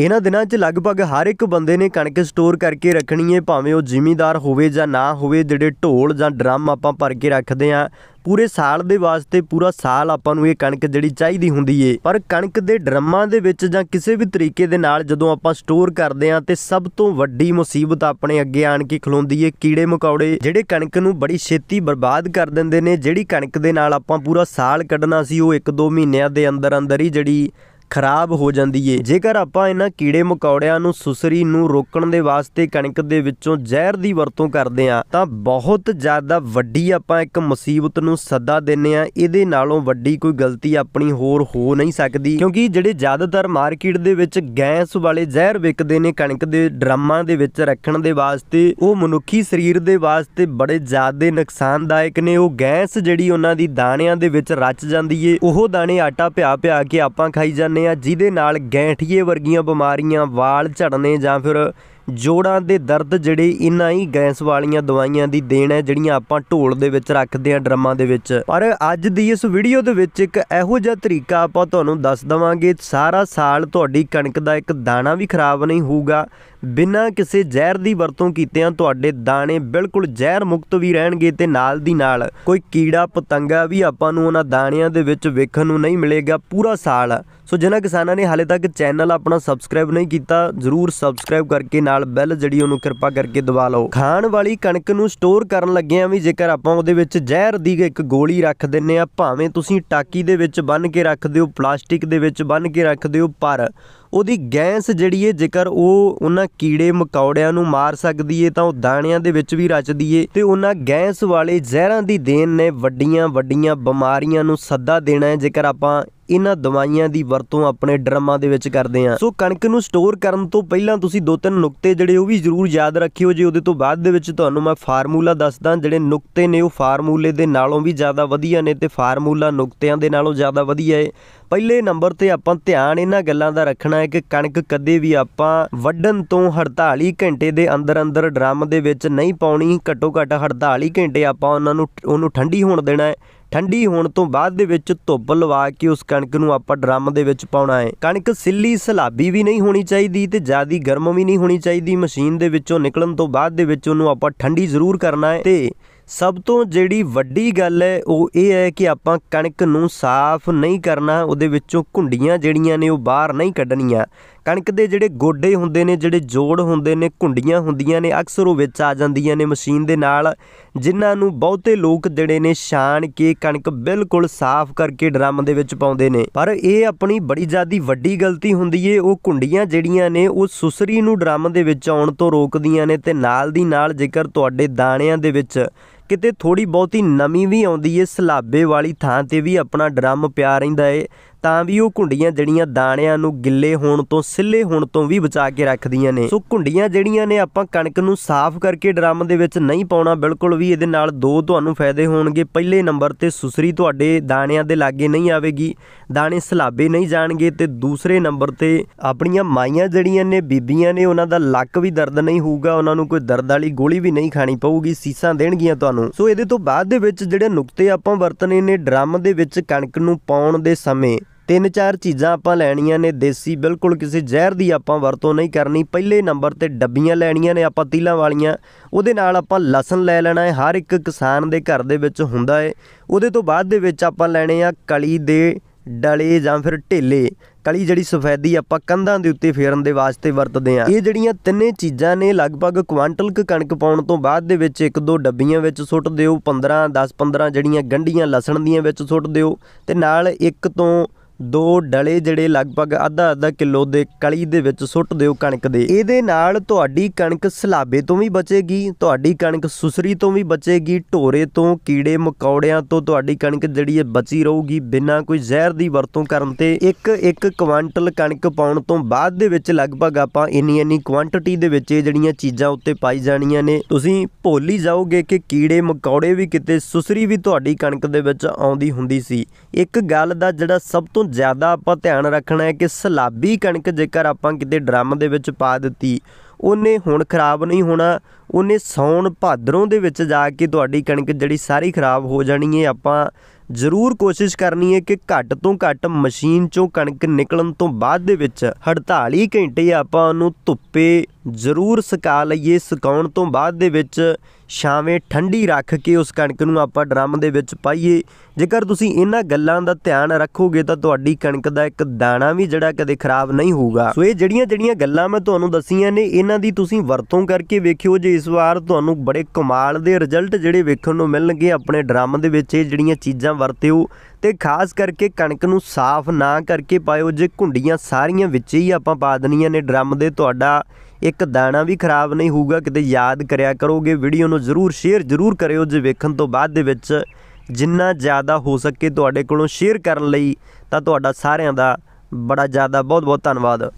ਇਹਨਾਂ ਦਿਨਾਂ 'ਚ ਲਗਭਗ ਹਰ ਇੱਕ ਬੰਦੇ ਨੇ ਕਣਕ ਸਟੋਰ ਕਰਕੇ ਰੱਖਣੀ ਏ ਭਾਵੇਂ ਉਹ ਜ਼ਿਮੀਦਾਰ ਹੋਵੇ ਜਾਂ ਨਾ ਹੋਵੇ ਜਿਹੜੇ ਢੋਲ ਜਾਂ ਡਰਮ ਆਪਾਂ ਭਰ ਕੇ ਰੱਖਦੇ ਆ ਪੂਰੇ ਸਾਲ ਦੇ ਵਾਸਤੇ ਪੂਰਾ ਸਾਲ ਆਪਾਂ ਨੂੰ ਇਹ ਕਣਕ ਜਿਹੜੀ ਚਾਹੀਦੀ ਹੁੰਦੀ ਏ ਪਰ ਕਣਕ ਦੇ ਡਰਮਾਂ ਦੇ ਵਿੱਚ ਜਾਂ ਕਿਸੇ ਵੀ ਤਰੀਕੇ ਦੇ ਨਾਲ ਜਦੋਂ ਆਪਾਂ ਸਟੋਰ ਕਰਦੇ ਆਂ ਤੇ ਸਭ ਤੋਂ ਵੱਡੀ ਮੁਸੀਬਤ ਆਪਣੇ ਅੱਗੇ ਆਣ ਕੇ ਖਲੋਂਦੀ ਏ ਕੀੜੇ ਮਕੌੜੇ ਜਿਹੜੇ ਕਣਕ ਨੂੰ ਬੜੀ ਛੇਤੀ ਬਰਬਾਦ ਕਰ ਦਿੰਦੇ ਨੇ ਜਿਹੜੀ ਕਣਕ ਦੇ ਨਾਲ ਆਪਾਂ ਪੂਰਾ ਸਾਲ ਕੱਢਣਾ ਸੀ ਉਹ 1-2 ਮਹੀਨਿਆਂ ਦੇ ਅੰਦਰ ਅੰਦਰ ਹੀ ਜਿਹੜੀ ਖਰਾਬ ਹੋ ਜਾਂਦੀ ਏ ਜੇਕਰ ਆਪਾਂ ਇਹਨਾਂ ਕੀੜੇ ਮਕੌੜਿਆਂ ਨੂੰ ਸੁਸਰੀ ਨੂੰ ਰੋਕਣ ਦੇ ਵਾਸਤੇ ਕਣਕ ਦੇ ਵਿੱਚੋਂ ਜ਼ਹਿਰ ਦੀ ਵਰਤੋਂ ਕਰਦੇ ਆ ਤਾਂ ਬਹੁਤ ਜ਼ਿਆਦਾ ਵੱਡੀ ਆਪਾਂ ਇੱਕ ਮੁਸੀਬਤ ਨੂੰ ਸੱਦਾ ਦਿੰਨੇ ਆ ਇਹਦੇ ਨਾਲੋਂ ਵੱਡੀ ਕੋਈ ਗਲਤੀ ਆਪਣੀ ਹੋਰ ਹੋ ਨਹੀਂ ਸਕਦੀ ਕਿਉਂਕਿ ਜਿਹੜੇ ਜ਼ਿਆਦਾਤਰ ਮਾਰਕੀਟ ਦੇ ਵਿੱਚ ਗੈਸ ਵਾਲੇ ਜ਼ਹਿਰ ਵਿਕਦੇ ਨੇ ਕਣਕ ਦੇ ਡਰਾਮਾਂ ਦੇ ਵਿੱਚ ਰੱਖਣ ਦੇ ਵਾਸਤੇ ਉਹ ਮਨੁੱਖੀ ਸਰੀਰ ਦੇ ਵਾਸਤੇ ਬੜੇ ਜ਼ਿਆਦਾ ਨੁਕਸਾਨਦਾਇਕ ਨੇ ਉਹ ਗੈਸ ਜਿਹੜੀ ਉਹਨਾਂ ਦੀ ਦਾਣਿਆਂ ਦੇ ਵਿੱਚ ਰਚ ਜਾਂਦੀ ਏ ਉਹ ਦਾਣੇ ਆਟਾ ਪਿਆ ਪਿਆ ਕੇ ਆਪਾਂ ਖਾਈ ਜਾਂਦੇ ਆ ਜਿਹਦੇ ਨਾਲ ਗੈਂਠੀਏ ਵਰਗੀਆਂ ਬਿਮਾਰੀਆਂ ਵਾਲ ਝੜਨੇ ਜਾਂ ਫਿਰ ਜੋੜਾਂ ਦੇ ਦਰਦ ਜਿਹੜੇ ਇਨਾਂ ਹੀ ਗੈਸ ਵਾਲੀਆਂ ਦਵਾਈਆਂ ਦੀ ਦੇਣ ਹੈ ਜਿਹੜੀਆਂ ਆਪਾਂ ਢੋਲ ਦੇ ਵਿੱਚ ਰੱਖਦੇ ਆ ਡਰਮਾਂ ਦੇ ਵਿੱਚ ਪਰ ਅੱਜ ਦੀ ਇਸ ਵੀਡੀਓ ਦੇ ਵਿੱਚ ਇੱਕ ਇਹੋ ਜਿਹਾ ਤਰੀਕਾ ਆਪਾਂ ਤੁਹਾਨੂੰ ਦੱਸ ਦਵਾਂਗੇ ਸਾਰਾ ਸਾਲ ਤੁਹਾਡੀ ਕਣਕ ਦਾ ਇੱਕ ਦਾਣਾ ਵੀ ਖਰਾਬ ਨਹੀਂ ਹੋਊਗਾ ਬਿਨਾਂ ਕਿਸੇ ਜ਼ਹਿਰ ਦੀ ਵਰਤੋਂ ਕੀਤਿਆਂ ਤੁਹਾਡੇ ਦਾਣੇ ਬਿਲਕੁਲ ਜ਼ਹਿਰ ਮੁਕਤ ਵੀ ਰਹਿਣਗੇ ਤੇ ਨਾਲ ਦੀ ਨਾਲ ਕੋਈ ਕੀੜਾ ਪਤੰਗਾ ਵੀ ਆਪਾਂ ਨੂੰ ਉਹਨਾਂ ਦਾਣਿਆਂ ਦੇ ਵਿੱਚ ਵੇਖਣ ਨੂੰ ਨਹੀਂ ਮਿਲੇਗਾ ਪੂਰਾ ਸਾਲ ਸੋ ਜਿਨ੍ਹਾਂ ਕਿਸਾਨਾਂ ਨੇ ਹਾਲੇ ਤੱਕ ਚੈਨਲ ਆਪਣਾ ਸਬਸਕ੍ਰਾਈਬ ਨਹੀਂ ਕੀਤਾ ਜ਼ਰੂਰ ਸਬਸਕ੍ਰਾਈਬ ਕਰਕੇ ਨਾਲ ਬਿੱਲ ਜਿਹੜੀ ਉਹਨੂੰ ਕਿਰਪਾ ਕਰਕੇ ਦਵਾ ਲਓ ਖਾਣ ਵਾਲੀ ਕਣਕ ਨੂੰ ਸਟੋਰ ਕਰਨ ਲੱਗੇ ਆ ਵੀ ਜੇਕਰ ਆਪਾਂ ਉਹਦੇ ਵਿੱਚ ਜ਼ਹਿਰ ਦੀ ਇੱਕ ਗੋਲੀ ਰੱਖ ਦਿੰਨੇ ਆ ਭਾਵੇਂ ਤੁਸੀਂ ਟਾਕੀ ਦੇ ਵਿੱਚ ਬੰਨ ਕੇ ਰੱਖ ਦਿਓ ਪਲਾਸਟਿਕ ਦੇ ਵਿੱਚ ਬੰਨ ਕੇ ਰੱਖ ਦਿਓ ਪਰ ਉਹਦੀ ਗੈਸ ਜਿਹੜੀ ਏ ਜੇਕਰ ਉਹ ਉਹਨਾਂ ਕੀੜੇ ਮਕੌੜਿਆਂ ਨੂੰ ਮਾਰ ਸਕਦੀ ਏ ਤਾਂ ਉਹ ਦਾਣਿਆਂ ਦੇ ਵਿੱਚ ਵੀ ਰਚਦੀ ਏ ਤੇ ਉਹਨਾਂ ਗੈਸ ਵਾਲੇ ਜ਼ਹਿਰਾਂ ਦੀ ਦੇਣ ਨੇ ਵੱਡੀਆਂ ਵੱਡੀਆਂ ਬਿਮਾਰੀਆਂ ਨੂੰ ਸੱਦਾ ਦੇਣਾ ਹੈ ਜੇਕਰ ਆਪਾਂ ਇਹਨਾਂ ਦਵਾਈਆਂ ਦੀ ਵਰਤੋਂ ਆਪਣੇ ਡਰਮਾਂ ਦੇ ਵਿੱਚ ਕਰਦੇ ਆ ਸੋ ਕਣਕ ਨੂੰ ਸਟੋਰ ਕਰਨ ਤੋਂ ਪਹਿਲਾਂ ਤੁਸੀਂ ਦੋ ਤਿੰਨ ਨੁਕਤੇ ਜਿਹੜੇ ਉਹ ਵੀ ਜ਼ਰੂਰ ਯਾਦ ਰੱਖਿਓ ਜੇ ਉਹਦੇ ਤੋਂ ਬਾਅਦ ਦੇ ਵਿੱਚ ਤੁਹਾਨੂੰ ਮੈਂ ਫਾਰਮੂਲਾ ਦੱਸਦਾ ਜਿਹੜੇ ਨੁਕਤੇ ਨੇ ਉਹ ਫਾਰਮੂਲੇ ਦੇ ਨਾਲੋਂ ਵੀ ਜ਼ਿਆਦਾ ਵਧੀਆ ਨੇ ਤੇ ਫਾਰਮੂਲਾ ਨੁਕਤਿਆਂ ਦੇ ਨਾਲੋਂ ਜ਼ਿਆਦਾ ਵਧੀਆ ਏ ਪਹਿਲੇ ਨੰਬਰ ਤੇ ਆਪਾਂ ਧਿਆਨ ਇਹਨਾਂ ਗੱਲਾਂ ਦਾ ਰੱਖਣਾ ਹੈ ਕਿ ਕਣਕ ਕਦੇ ਵੀ ਆਪਾਂ ਵੱਢਣ ਤੋਂ 48 ਘੰਟੇ ਦੇ ਅੰਦਰ ਅੰਦਰ ਡਰਮ ਦੇ ਵਿੱਚ ਨਹੀਂ ਪਾਉਣੀ ਘੱਟੋ ਘੱਟ 48 ਘੰਟੇ ਆਪਾਂ ਉਹਨਾਂ ਨੂੰ ਉਹਨੂੰ ਠੰਡੀ ਹੋਣ ਦੇਣਾ ਹੈ ਠੰਡੀ ਹੋਣ ਤੋਂ ਬਾਅਦ ਦੇ ਵਿੱਚ ਧੁੱਪ ਲਵਾ ਕੇ ਉਸ ਕਣਕ ਨੂੰ ਆਪਾਂ ਡਰਮ ਦੇ ਵਿੱਚ ਪਾਉਣਾ ਹੈ ਕਣਕ ਸਿੱਲੀ ਸਲਾਬੀ ਵੀ ਨਹੀਂ ਹੋਣੀ ਚਾਹੀਦੀ ਤੇ ਜ਼ਿਆਦੀ ਗਰਮ ਵੀ ਨਹੀਂ ਹੋਣੀ ਚਾਹੀਦੀ ਮਸ਼ੀਨ ਦੇ ਵਿੱਚੋਂ ਨਿਕਲਣ ਤੋਂ ਬਾਅਦ ਦੇ ਵਿੱਚ ਉਹਨੂੰ ਆਪਾਂ ਠੰਡੀ ਜ਼ਰੂਰ ਕਰਨਾ ਹੈ ਤੇ ਸਭ ਤੋਂ ਜਿਹੜੀ ਵੱਡੀ ਗੱਲ ਹੈ ਉਹ ਇਹ ਹੈ ਕਿ ਆਪਾਂ ਕਣਕ ਨੂੰ ਸਾਫ਼ ਨਹੀਂ ਕਰਨਾ ਉਹਦੇ ਵਿੱਚੋਂ ਘੁੰਡੀਆਂ ਜਿਹੜੀਆਂ ਨੇ ਉਹ ਬਾਹਰ ਨਹੀਂ ਕੱਢਣੀਆਂ ਕਣਕ ਦੇ ਜਿਹੜੇ ਗੋਡੇ ਹੁੰਦੇ ਨੇ ਜਿਹੜੇ ਜੋੜ ਹੁੰਦੇ ਨੇ ਕੁੰਡੀਆਂ ਹੁੰਦੀਆਂ ਨੇ ਅਕਸਰ ਉਹ ਵਿੱਚ ਆ ਜਾਂਦੀਆਂ ਨੇ ਮਸ਼ੀਨ ਦੇ ਨਾਲ ਜਿਨ੍ਹਾਂ ਨੂੰ ਬਹੁਤੇ ਲੋਕ ਜਿਹੜੇ ਨੇ ਛਾਣ ਕੇ ਕਣਕ ਬਿਲਕੁਲ ਸਾਫ਼ ਕਰਕੇ ਡਰਮ ਦੇ ਵਿੱਚ ਪਾਉਂਦੇ ਨੇ ਪਰ ਇਹ ਆਪਣੀ ਬੜੀ ਜ਼ਿਆਦੀ ਵੱਡੀ ਗਲਤੀ ਹੁੰਦੀ ਏ ਉਹ ਕੁੰਡੀਆਂ ਜਿਹੜੀਆਂ ਨੇ ਉਹ ਸੁਸਰੀ ਨੂੰ ਡਰਮ ਦੇ ਵਿੱਚ ਆਉਣ ਤੋਂ ਰੋਕਦੀਆਂ ਨੇ ਤੇ ਨਾਲ ਦੀ ਨਾਲ ਜੇਕਰ ਤੁਹਾਡੇ ਦਾਣਿਆਂ ਦੇ ਵਿੱਚ ਕਿਤੇ ਥੋੜੀ ਬਹੁਤੀ ਨਮੀ ਵੀ ਆਉਂਦੀ ਏ ਸਲਾਬੇ ਵਾਲੀ ਥਾਂ ਤੇ ਵੀ ਆਪਣਾ ਡਰਮ ਪਿਆ ਰਹਿੰਦਾ ਏ ਤਾਂ ਵੀ ਉਹ ਕੁੰਡੀਆਂ ਜਿਹੜੀਆਂ ਦਾਣਿਆਂ ਨੂੰ ਗਿੱਲੇ ਹੋਣ ਤੋਂ ਸਿੱਲੇ ਹੋਣ ਤੋਂ ਵੀ ਬਚਾ ਕੇ ਰੱਖਦੀਆਂ ਨੇ ਸੋ ਕੁੰਡੀਆਂ ਜਿਹੜੀਆਂ ਨੇ ਆਪਾਂ ਕਣਕ ਨੂੰ ਸਾਫ਼ ਕਰਕੇ ਡਰਮ ਦੇ ਵਿੱਚ ਨਹੀਂ ਪਾਉਣਾ ਬਿਲਕੁਲ ਵੀ ਇਹਦੇ ਨਾਲ ਦੋ ਤੁਹਾਨੂੰ ਫਾਇਦੇ ਹੋਣਗੇ ਪਹਿਲੇ ਨੰਬਰ ਤੇ ਸੁਸਰੀ ਤੁਹਾਡੇ ਦਾਣਿਆਂ ਦੇ ਲਾਗੇ ਨਹੀਂ ਆਵੇਗੀ ਦਾਣੇ ਸਲਾਬੇ ਨਹੀਂ ਜਾਣਗੇ ਤੇ ਦੂਸਰੇ ਨੰਬਰ ਤੇ ਆਪਣੀਆਂ ਮਾਈਆਂ ਜਿਹੜੀਆਂ ਨੇ ਬੀਬੀਆਂ ਨੇ ਉਹਨਾਂ ਦਾ ਲੱਕ ਵੀ ਦਰਦ ਨਹੀਂ ਹੋਊਗਾ ਉਹਨਾਂ ਨੂੰ ਕੋਈ ਦਰਦ ਵਾਲੀ ਗੋਲੀ ਵੀ ਨਹੀਂ ਖਾਣੀ ਪਊਗੀ ਸੀਸਾਂ ਦੇਣਗੀਆਂ ਤੁਹਾਨੂੰ ਸੋ ਇਹਦੇ ਤੋਂ ਬਾਅਦ ਦੇ ਵਿੱਚ ਜਿਹੜੇ ਨੁਕਤੇ ਆਪਾਂ ਵਰਤਨੇ ਨੇ ਡਰਮ ਦੇ ਵਿੱਚ ਕਣਕ ਨੂੰ ਪਾਉਣ ਦੇ ਸਮੇਂ ਤਿੰਨ ਚਾਰ ਚੀਜ਼ਾਂ ਆਪਾਂ ਲੈਣੀਆਂ ਨੇ ਦੇਸੀ ਬਿਲਕੁਲ ਕਿਸੇ ਜ਼ਹਿਰ ਦੀ ਆਪਾਂ ਵਰਤੋਂ ਨਹੀਂ ਕਰਨੀ ਪਹਿਲੇ ਨੰਬਰ ਤੇ ਡੱਬੀਆਂ ਲੈਣੀਆਂ ਨੇ ਆਪਾਂ ਤੀਲਾਂ ਵਾਲੀਆਂ ਉਹਦੇ ਨਾਲ ਆਪਾਂ ਲਸਣ ਲੈ ਲੈਣਾ ਹੈ ਹਰ ਇੱਕ ਕਿਸਾਨ ਦੇ ਘਰ ਦੇ ਵਿੱਚ ਹੁੰਦਾ ਹੈ ਉਹਦੇ ਤੋਂ ਬਾਅਦ ਦੇ ਵਿੱਚ ਆਪਾਂ ਲੈਣੇ ਆ ਕਲੀ ਦੇ ਡਲੇ ਜਾਂ ਫਿਰ ਢੇਲੇ ਕਲੀ ਜਿਹੜੀ ਸਫੈਦੀ ਆਪਾਂ ਕੰਧਾਂ ਦੇ ਉੱਤੇ ਫੇਰਨ ਦੇ ਵਾਸਤੇ ਵਰਤਦੇ ਆ ਇਹ ਜਿਹੜੀਆਂ ਤਿੰਨੇ ਚੀਜ਼ਾਂ ਨੇ ਲਗਭਗ ਕੁਆਂਟਲ ਕਣਕ ਪਾਉਣ ਤੋਂ ਬਾਅਦ ਦੇ ਵਿੱਚ ਇੱਕ ਦੋ ਡੱਬੀਆਂ ਵਿੱਚ ਸੁੱਟ ਦਿਓ 15 10 15 ਜਿਹੜੀਆਂ ਗੰਢੀਆਂ ਲਸਣ ਦੀਆਂ ਵਿੱਚ ਸੁੱਟ ਦਿਓ ਤੇ ਨਾਲ ਇੱਕ ਤੋਂ ਦੋ ਡਲੇ ਜਿਹੜੇ ਲਗਭਗ ਅੱਧਾ ਅੱਧਾ ਕਿਲੋ ਦੇ ਕਲੀ ਦੇ ਵਿੱਚ ਸੁੱਟ ਦਿਓ ਕਣਕ ਦੇ ਇਹਦੇ ਨਾਲ ਤੁਹਾਡੀ ਕਣਕ ਸਲਾਬੇ ਤੋਂ ਵੀ ਬਚੇਗੀ ਤੁਹਾਡੀ ਕਣਕ ਸੁਸਰੀ ਤੋਂ ਵੀ ਬਚੇਗੀ ਢੋਰੇ ਤੋਂ ਕੀੜੇ ਮਕੌੜਿਆਂ ਤੋਂ ਤੁਹਾਡੀ ਕਣਕ ਜਿਹੜੀ ਹੈ ਬਚੀ ਰਹੂਗੀ ਬਿਨਾਂ ਕੋਈ ਜ਼ਹਿਰ ਦੀ ਵਰਤੋਂ ਕਰਨ ਤੇ ਇੱਕ ਇੱਕ ਕੁਆਂਟਲ ਕਣਕ ਪਾਉਣ ਤੋਂ ਬਾਅਦ ਦੇ ਵਿੱਚ ਲਗਭਗ ਆਪਾਂ ਇੰਨੀ ਇੰਨੀ ਕੁਆਂਟੀਟੀ ਦੇ ਵਿੱਚ ਇਹ ਜਿਹੜੀਆਂ ਚੀਜ਼ਾਂ ਉੱਤੇ ਪਾਈ ਜਾਣੀਆਂ ਨੇ ਤੁਸੀਂ ਭੁੱਲ ਹੀ ਜਾਓਗੇ ਕਿ ਕੀੜੇ ਮਕੌੜੇ ਵੀ ਕਿਤੇ ਸੁਸਰੀ ਵੀ ਤੁਹਾਡੀ ਕਣਕ ਦੇ ਵਿੱਚ ਆਉਂਦੀ ਹੁੰਦੀ ਸੀ ਇੱਕ ਗੱਲ ਦਾ ਜਿਹੜਾ ਸਭ ਤੋਂ ਜ਼ਿਆਦਾ ਆਪਾਂ ਧਿਆਨ ਰੱਖਣਾ ਹੈ ਕਿ ਸਲਾਬੀ ਕਣਕ ਜੇਕਰ ਆਪਾਂ ਕਿਤੇ ਡਰਮ ਦੇ ਵਿੱਚ ਪਾ ਦਿੱਤੀ ਉਹਨੇ ਹੁਣ ਖਰਾਬ ਨਹੀਂ ਹੋਣਾ ਉਹਨੇ ਸੌਣ ਭਾਦਰੋਂ ਦੇ ਵਿੱਚ ਜਾ ਕੇ ਤੁਹਾਡੀ ਕਣਕ ਜਿਹੜੀ ਸਾਰੀ ਖਰਾਬ ਹੋ ਜਾਣੀ ਹੈ ਆਪਾਂ ਜ਼ਰੂਰ ਕੋਸ਼ਿਸ਼ ਕਰਨੀ ਹੈ ਕਿ ਘੱਟ ਤੋਂ ਘੱਟ ਮਸ਼ੀਨ ਚੋਂ ਕਣਕ ਨਿਕਲਣ ਤੋਂ ਬਾਅਦ ਦੇ ਵਿੱਚ 48 ਘੰਟੇ ਆਪਾਂ ਉਹਨੂੰ ਧੁੱਪੇ ਜ਼ਰੂਰ ਸੁਕਾ ਲਈਏ ਸੁਕਾਉਣ ਤੋਂ ਬਾਅਦ ਦੇ ਵਿੱਚ ਛਾਵੇਂ ਠੰਡੀ ਰੱਖ ਕੇ ਉਸ ਕਣਕ ਨੂੰ ਆਪਾਂ ਡਰਮ ਦੇ ਵਿੱਚ ਪਾਈਏ ਜੇਕਰ ਤੁਸੀਂ ਇਹਨਾਂ ਗੱਲਾਂ ਦਾ ਧਿਆਨ ਰੱਖੋਗੇ ਤਾਂ ਤੁਹਾਡੀ ਕਣਕ ਦਾ ਇੱਕ ਦਾਣਾ ਵੀ ਜਿਹੜਾ ਕਦੇ ਖਰਾਬ ਨਹੀਂ ਹੋਊਗਾ ਸੋ ਇਹ ਜਿਹੜੀਆਂ ਜਿਹੜੀਆਂ ਗੱਲਾਂ ਮੈਂ ਤੁਹਾਨੂੰ ਦੱਸੀਆਂ ਨੇ ਇਹਨਾਂ ਦੀ ਤੁਸੀਂ ਵਰਤੋਂ ਕਰਕੇ ਵੇਖਿਓ ਜੇ ਇਸ ਵਾਰ ਤੁਹਾਨੂੰ ਬੜੇ ਕਮਾਲ ਦੇ ਰਿਜ਼ਲਟ ਜਿਹੜੇ ਵੇਖਣ ਨੂੰ ਮਿਲਣਗੇ ਆਪਣੇ ਡਰਮ ਦੇ ਵਿੱਚ ਇਹ ਜਿਹੜੀਆਂ ਚੀਜ਼ਾਂ ਵਰਤਿਓ ਤੇ ਖਾਸ ਕਰਕੇ ਕਣਕ ਨੂੰ ਸਾਫ਼ ਨਾ ਕਰਕੇ ਪਾਇਓ ਜੇ ਘੁੰਡੀਆਂ ਸਾਰੀਆਂ ਵਿੱਚ ਹੀ ਆਪਾਂ ਪਾ ਦਨੀਆਂ ਨੇ ਡਰਮ ਦੇ ਤੁਹਾਡਾ ਇੱਕ ਦਾਣਾ ਵੀ ਖਰਾਬ ਨਹੀਂ ਹੋਊਗਾ ਕਿਤੇ ਯਾਦ ਕਰਿਆ ਕਰੋਗੇ ਵੀਡੀਓ ਨੂੰ ਜ਼ਰੂਰ ਸ਼ੇਅਰ ਜ਼ਰੂਰ ਕਰਿਓ ਜੇ ਵੇਖਣ ਤੋਂ ਬਾਅਦ ਦੇ ਵਿੱਚ ਜਿੰਨਾ ਜ਼ਿਆਦਾ ਹੋ ਸਕੇ ਤੁਹਾਡੇ ਕੋਲੋਂ ਸ਼ੇਅਰ ਕਰਨ ਲਈ ਤਾਂ ਤੁਹਾਡਾ ਸਾਰਿਆਂ ਦਾ ਬੜਾ ਜ਼ਿਆਦਾ ਬਹੁਤ ਬਹੁਤ ਧੰਨਵਾਦ